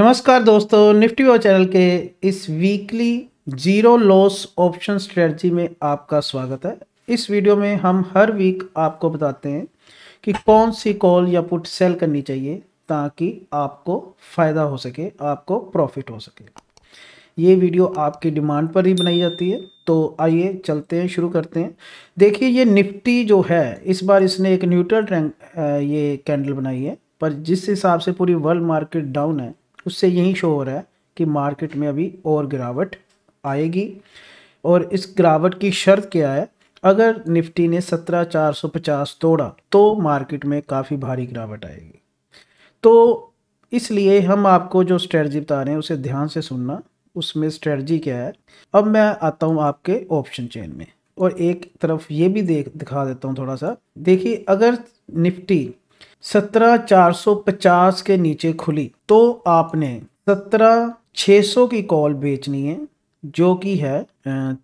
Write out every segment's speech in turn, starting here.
नमस्कार दोस्तों निफ्टी वो चैनल के इस weekly zero loss option strategy में आपका स्वागत है इस वीडियो में हम हर वीक आपको बताते हैं कि कौन सी कॉल या पुट सेल करनी चाहिए ताकि आपको फ़ायदा हो सके आपको प्रॉफिट हो सके ये वीडियो आपकी डिमांड पर ही बनाई जाती है तो आइए चलते हैं शुरू करते हैं देखिए ये निफ्टी जो है इस बार इसने एक न्यूट्रल ट्रैंक ये कैंडल बनाई है पर जिस हिसाब से पूरी वर्ल्ड मार्केट डाउन है उससे यही शो हो रहा है कि मार्केट में अभी और गिरावट आएगी और इस गिरावट की शर्त क्या है अगर निफ्टी ने सत्रह चार सौ पचास तोड़ा तो मार्केट में काफ़ी भारी गिरावट आएगी तो इसलिए हम आपको जो स्ट्रेटजी बता रहे हैं उसे ध्यान से सुनना उसमें स्ट्रेटजी क्या है अब मैं आता हूँ आपके ऑप्शन चेन में और एक तरफ ये भी देख दिखा देता हूँ थोड़ा सा देखिए अगर निफ्टी सत्रह चार सौ पचास के नीचे खुली तो आपने सत्रह छः सौ की कॉल बेचनी है जो कि है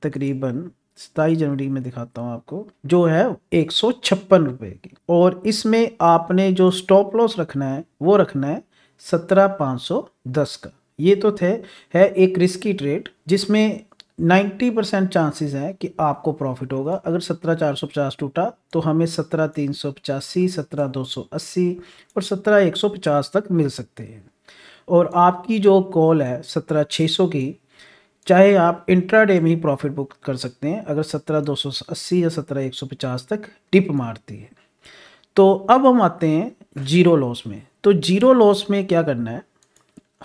तकरीबन सताईस जनवरी में दिखाता हूँ आपको जो है एक सौ छप्पन रुपये की और इसमें आपने जो स्टॉप लॉस रखना है वो रखना है सत्रह पाँच सौ दस का ये तो थे है एक रिस्की ट्रेड जिसमें नाइन्टी परसेंट चांसेस हैं कि आपको प्रॉफिट होगा अगर सत्रह चार सौ पचास टूटा तो हमें सत्रह तीन सौ पचासी सत्रह दो सौ अस्सी और सत्रह एक सौ पचास तक मिल सकते हैं और आपकी जो कॉल है सत्रह छः सौ की चाहे आप इंट्रा डे में ही प्रॉफिट बुक कर सकते हैं अगर सत्रह दो सौ अस्सी या सत्रह एक सौ पचास तक डिप मारती है तो अब हम आते हैं जीरो लॉस में तो जीरो लॉस में क्या करना है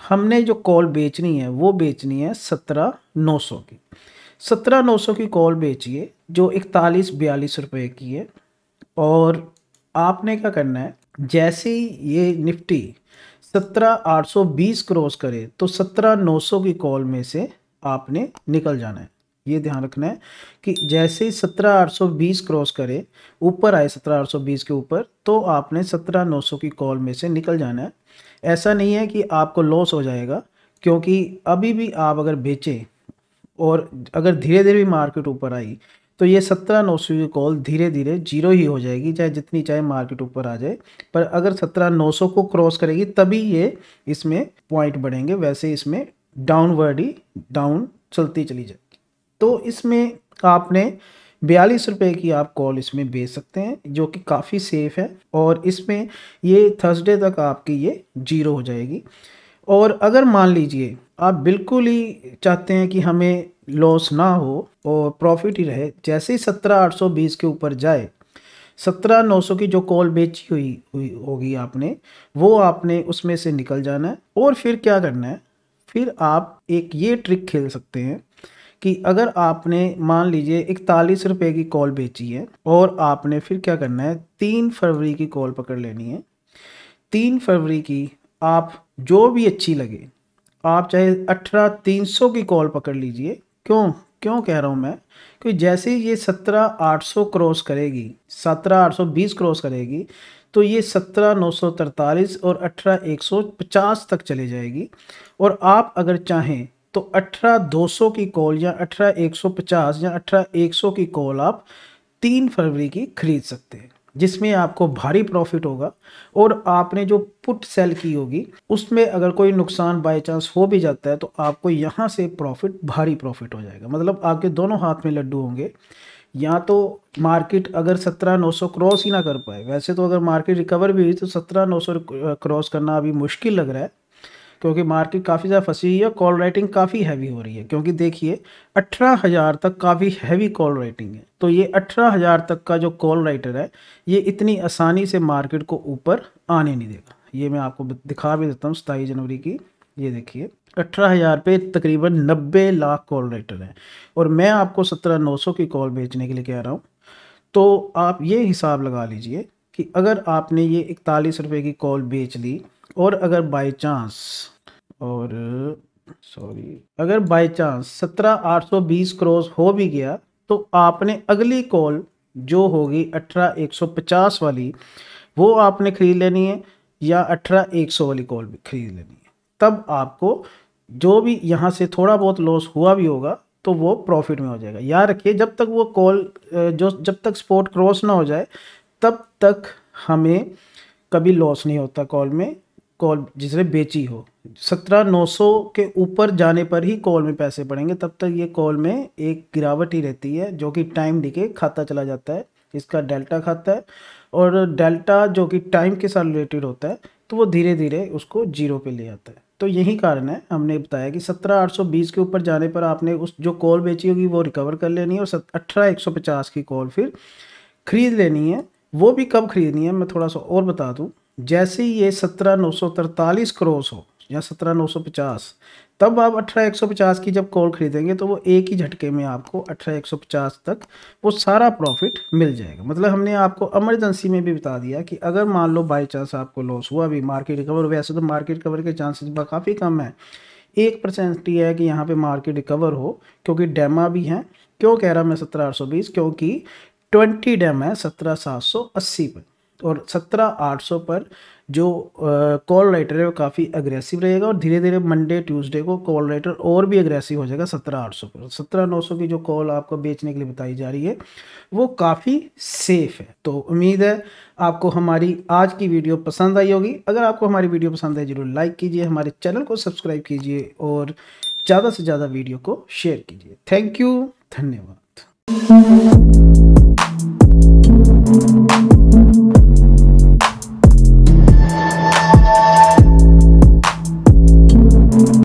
हमने जो कॉल बेचनी है वो बेचनी है सत्रह नौ सौ की सत्रह नौ सौ की कॉल बेचिए जो इकतालीस बयालीस रुपए की है और आपने क्या करना है जैसे ही ये निफ्टी सत्रह आठ सौ बीस क्रॉस करे तो सत्रह नौ सौ की कॉल में से आपने निकल जाना है ये ध्यान रखना है कि जैसे ही सत्रह आठ सौ बीस क्रॉस करे ऊपर आए सत्रह आठ सौ बीस के ऊपर तो आपने सत्रह नौ सौ की कॉल में से निकल जाना है ऐसा नहीं है कि आपको लॉस हो जाएगा क्योंकि अभी भी आप अगर बेचें और अगर धीरे धीरे भी मार्केट ऊपर आई तो ये सत्रह नौ सौ की कॉल धीरे धीरे जीरो ही हो जाएगी चाहे जितनी चाहे मार्केट ऊपर आ जाए पर अगर सत्रह नौ सौ को क्रॉस करेगी तभी ये इसमें पॉइंट बढ़ेंगे वैसे इसमें डाउनवर्ड ही डाउन चलती चली जाएगी तो इसमें आपने बयालीस रुपये की आप कॉल इसमें बेच सकते हैं जो कि काफ़ी सेफ है और इसमें ये थर्सडे तक आपकी ये जीरो हो जाएगी और अगर मान लीजिए आप बिल्कुल ही चाहते हैं कि हमें लॉस ना हो और प्रॉफिट ही रहे जैसे ही सत्रह आठ सौ बीस के ऊपर जाए सत्रह नौ सौ की जो कॉल बेची हुई हुई होगी आपने वो आपने उसमें से निकल जाना है और फिर क्या करना है फिर आप एक ये ट्रिक खेल सकते हैं कि अगर आपने मान लीजिए इकतालीस रुपये की कॉल बेची है और आपने फिर क्या करना है तीन फरवरी की कॉल पकड़ लेनी है तीन फरवरी की आप जो भी अच्छी लगे आप चाहे अठारह तीन सौ की कॉल पकड़ लीजिए क्यों क्यों कह रहा हूँ मैं क्योंकि जैसे ये सत्रह आठ सौ क्रॉस करेगी सत्रह आठ सौ बीस क्रॉस करेगी तो ये सत्रह नौ सौ तरतालीस और अठारह एक सौ पचास तक चले जाएगी और आप अगर चाहें तो अठारह दो सौ की कॉल या अठारह एक सौ पचास या अठारह एक सौ की कॉल आप तीन फरवरी की खरीद सकते हैं जिसमें आपको भारी प्रॉफिट होगा और आपने जो पुट सेल की होगी उसमें अगर कोई नुकसान बाय चांस हो भी जाता है तो आपको यहाँ से प्रॉफिट भारी प्रॉफिट हो जाएगा मतलब आपके दोनों हाथ में लड्डू होंगे या तो मार्केट अगर सत्रह नौ सौ क्रॉस ही ना कर पाए वैसे तो अगर मार्केट रिकवर भी हुई तो सत्रह नौ सौ क्रॉस करना अभी मुश्किल लग रहा है क्योंकि मार्केट काफ़ी ज़्यादा फंसी हुई है कॉल राइटिंग काफ़ी हैवी हो रही है क्योंकि देखिए अठारह हज़ार तक काफ़ी हैवी कॉल राइटिंग है तो ये अठारह हज़ार तक का जो कॉल राइटर है ये इतनी आसानी से मार्केट को ऊपर आने नहीं देगा ये मैं आपको दिखा भी देता हूँ सताईस जनवरी की ये देखिए अठारह हज़ार पे तकरीबन नब्बे लाख कॉल राइटर हैं और मैं आपको सत्रह नौ सौ की कॉल बेचने के लिए कह रहा हूँ तो आप ये हिसाब लगा लीजिए कि अगर आपने ये इकतालीस रुपये की कॉल बेच ली और अगर बाई चांस और सॉरी अगर बाई चांस सत्रह आठ सौ बीस क्रॉस हो भी गया तो आपने अगली कॉल जो होगी अठारह एक सौ पचास वाली वो आपने खरीद लेनी है या अठारह एक सौ वाली कॉल भी खरीद लेनी है तब आपको जो भी यहाँ से थोड़ा बहुत लॉस हुआ भी होगा तो वो प्रॉफिट में हो जाएगा याद रखिए जब तक वो कॉल जो जब तक स्पोर्ट क्रॉस ना हो जाए तब तक हमें कभी लॉस नहीं होता कॉल में कॉल जिसने बेची हो सत्रह नौ सौ के ऊपर जाने पर ही कॉल में पैसे पड़ेंगे तब तक ये कॉल में एक गिरावट ही रहती है जो कि टाइम दिखे खाता चला जाता है इसका डेल्टा खाता है और डेल्टा जो कि टाइम के साथ रिलेटेड होता है तो वो धीरे धीरे उसको जीरो पे ले आता है तो यही कारण है हमने बताया कि सत्रह आठ सौ बीस के ऊपर जाने पर आपने उस जो कॉल बेची होगी वो रिकवर कर लेनी है और अठारह एक सौ पचास की कॉल फिर खरीद लेनी है वो भी कब खरीदनी है मैं थोड़ा सा और बता दूँ जैसे ही ये सत्रह नौ सौ तरतालीस क्रॉस हो या सत्रह नौ सौ पचास तब आप अठारह एक सौ पचास की जब कॉल खरीदेंगे तो वो एक ही झटके में आपको अठारह एक सौ पचास तक वो सारा प्रॉफिट मिल जाएगा मतलब हमने आपको इमरजेंसी में भी बता दिया कि अगर मान लो बाई चांस आपको लॉस हुआ अभी मार्केट रिकवर वैसे तो मार्केट रिकवर के चांसेस काफ़ी कम है एक परसेंट ये है कि यहाँ पे मार्केट रिकवर हो क्योंकि डैमा भी हैं क्यों कह रहा मैं सत्रह आठ सौ बीस क्योंकि ट्वेंटी डैम है सत्रह सात सौ अस्सी पर और सत्रह आठ सौ पर जो कॉल राइटर है वो काफ़ी अग्रेसिव रहेगा और धीरे धीरे मंडे ट्यूसडे को कॉल राइटर और भी अग्रेसिव हो जाएगा सत्रह आठ सौ पर सत्रह नौ सौ की जो कॉल आपको बेचने के लिए बताई जा रही है वो काफ़ी सेफ है तो उम्मीद है आपको हमारी आज की वीडियो पसंद आई होगी अगर आपको हमारी वीडियो पसंद आई जरूर लाइक कीजिए हमारे चैनल को सब्सक्राइब कीजिए और ज़्यादा से ज़्यादा वीडियो को शेयर कीजिए थैंक यू धन्यवाद